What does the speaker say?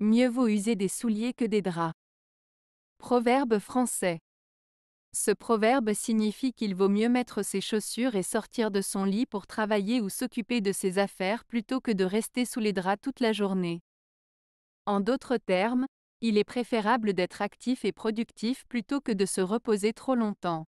Mieux vaut user des souliers que des draps. Proverbe français. Ce proverbe signifie qu'il vaut mieux mettre ses chaussures et sortir de son lit pour travailler ou s'occuper de ses affaires plutôt que de rester sous les draps toute la journée. En d'autres termes, il est préférable d'être actif et productif plutôt que de se reposer trop longtemps.